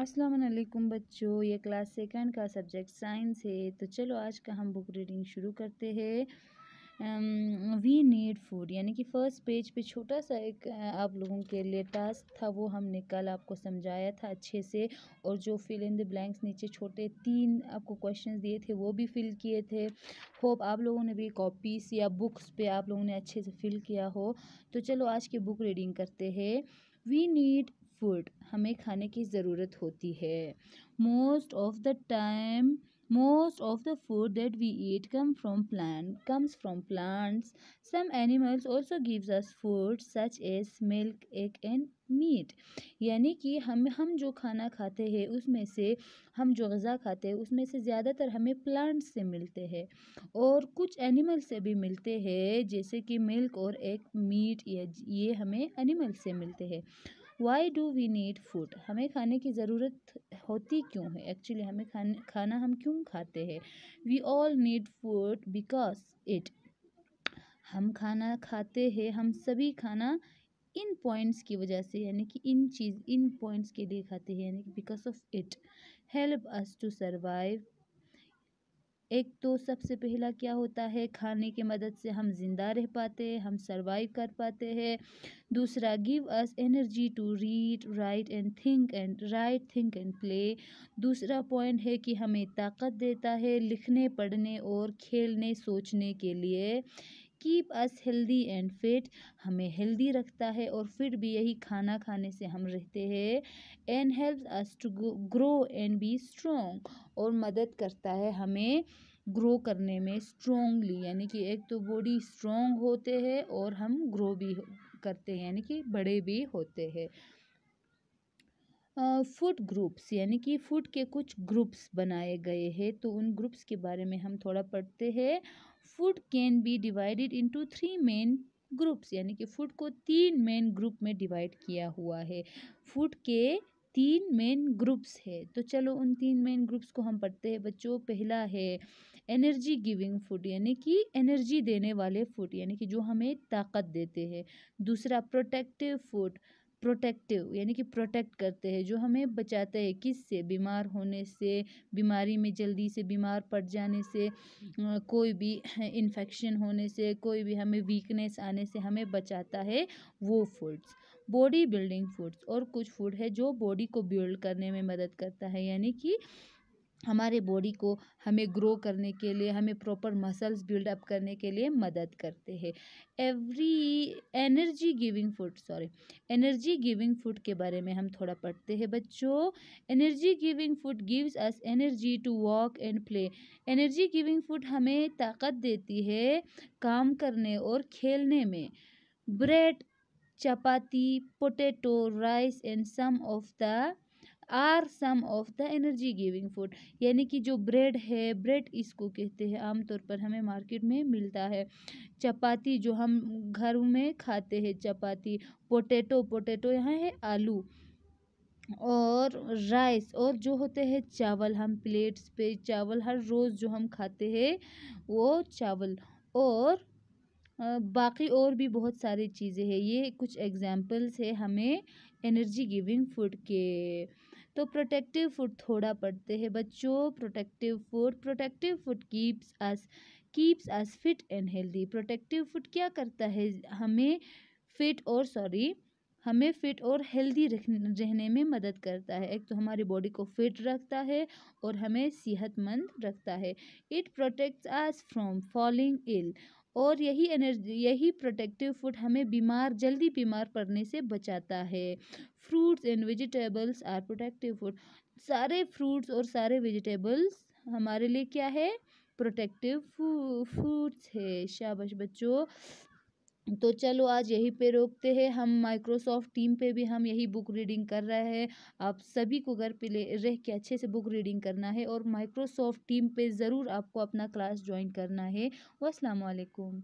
असलम बच्चों ये class second का सब्जेक्ट साइंस है तो चलो आज का हम बुक रीडिंग शुरू करते हैं वी नीड फूड यानी कि फ़र्स्ट पेज पे छोटा सा एक आप लोगों के लिए टास्क था वो हमने कल आपको समझाया था अच्छे से और जो फिल इन द ब्लैंक्स नीचे छोटे तीन आपको क्वेश्चंस दिए थे वो भी फिल किए थे होप आप लोगों ने भी कॉपीज़ या बुक्स पे आप लोगों ने अच्छे से फिल किया हो तो चलो आज की बुक रीडिंग करते हैं वी नीड फूड हमें खाने की ज़रूरत होती है most of the time most of the food that we eat come from plant comes from plants some animals also gives us food such as milk egg and meat यानी कि हम हम जो खाना खाते हैं उसमें से हम जो गज़ा खाते हैं उसमें से ज़्यादातर हमें प्लांट्स से मिलते हैं और कुछ एनिमल से भी मिलते हैं जैसे कि मिल्क और एक मीट ये हमें एनिमल से मिलते हैं why do we need food हमें खाने की ज़रूरत होती क्यों है एक्चुअली हमें खाने खाना हम क्यों खाते हैं we all need food because it हम खाना खाते हैं हम सभी खाना इन पॉइंट्स की वजह से यानी कि इन चीज़ इन पॉइंट्स के लिए खाते हैं यानी कि because of it help us to survive एक तो सबसे पहला क्या होता है खाने की मदद से हम ज़िंदा रह पाते हैं हम सरवाइव कर पाते हैं दूसरा give us energy to read write and think and write think and play दूसरा पॉइंट है कि हमें ताकत देता है लिखने पढ़ने और खेलने सोचने के लिए keep us healthy and fit हमें हेल्दी रखता है और फिट भी यही खाना खाने से हम रहते हैं and help us to grow and be strong और मदद करता है हमें ग्रो करने में स्ट्रोंगली यानी कि एक तो बॉडी स्ट्रोंग होते हैं और हम ग्रो भी करते हैं यानी कि बड़े भी होते हैं फूड ग्रुप्स यानी कि फूड के कुछ ग्रुप्स बनाए गए हैं तो उन ग्रुप्स के बारे में हम थोड़ा पढ़ते हैं food can be divided into three main groups यानी कि फूड को तीन मेन ग्रुप में डिवाइड किया हुआ है फूड के तीन मेन ग्रुप्स है तो चलो उन तीन मेन ग्रुप्स को हम पढ़ते हैं बच्चों पहला है एनर्जी गिविंग फूड यानी कि एनर्जी देने वाले फूड यानी कि जो हमें ताकत देते हैं दूसरा प्रोटेक्टिव फूड प्रोटेक्टिव यानी कि प्रोटेक्ट करते हैं जो हमें बचाते हैं किससे बीमार होने से बीमारी में जल्दी से बीमार पड़ जाने से कोई भी इन्फेक्शन होने से कोई भी हमें वीकनेस आने से हमें बचाता है वो फूड्स बॉडी बिल्डिंग फूड्स और कुछ फूड है जो बॉडी को बिल्ड करने में मदद करता है यानी कि हमारे बॉडी को हमें ग्रो करने के लिए हमें प्रॉपर मसल्स बिल्डअप करने के लिए मदद करते हैं every energy giving food sorry energy giving food के बारे में हम थोड़ा पढ़ते हैं बच्चों energy giving food gives us energy to walk and play energy giving food हमें ताकत देती है काम करने और खेलने में bread chapati potato rice and some of the are some of the energy giving food यानी कि जो ब्रेड है ब्रेड इसको कहते हैं आमतौर पर हमें मार्केट में मिलता है चपाती जो हम घर में खाते हैं चपाती पोटैटो पोटैटो यहाँ है आलू और राइस और जो होते हैं चावल हम प्लेट्स पे चावल हर रोज़ जो हम खाते हैं वो चावल और बाकी और भी बहुत सारी चीज़ें हैं ये कुछ एग्जांपल्स है हमें एनर्जी गिविंग फूड के तो प्रोटेक्टिव फूड थोड़ा पड़ते हैं बच्चों protective food protective food keeps us keeps us fit and healthy protective food क्या करता है हमें फिट और सॉरी हमें फिट और हेल्दी रहने में मदद करता है एक तो हमारी बॉडी को फिट रखता है और हमें सेहतमंद रखता है it protects us from falling ill और यही एनर्जी यही प्रोटेक्टिव फूड हमें बीमार जल्दी बीमार पड़ने से बचाता है fruits and vegetables are protective food सारे फ्रूट्स और सारे वेजिटेबल्स हमारे लिए क्या है प्रोटेक्टिव फूड्स है शाबाश बच्चों तो चलो आज यहीं पे रोकते हैं हम माइक्रोसॉफ्ट टीम पे भी हम यही बुक रीडिंग कर रहे हैं आप सभी को घर पे ले रह के अच्छे से बुक रीडिंग करना है और माइक्रोसॉफ्ट टीम पे ज़रूर आपको अपना क्लास ज्वाइन करना है वालेकुम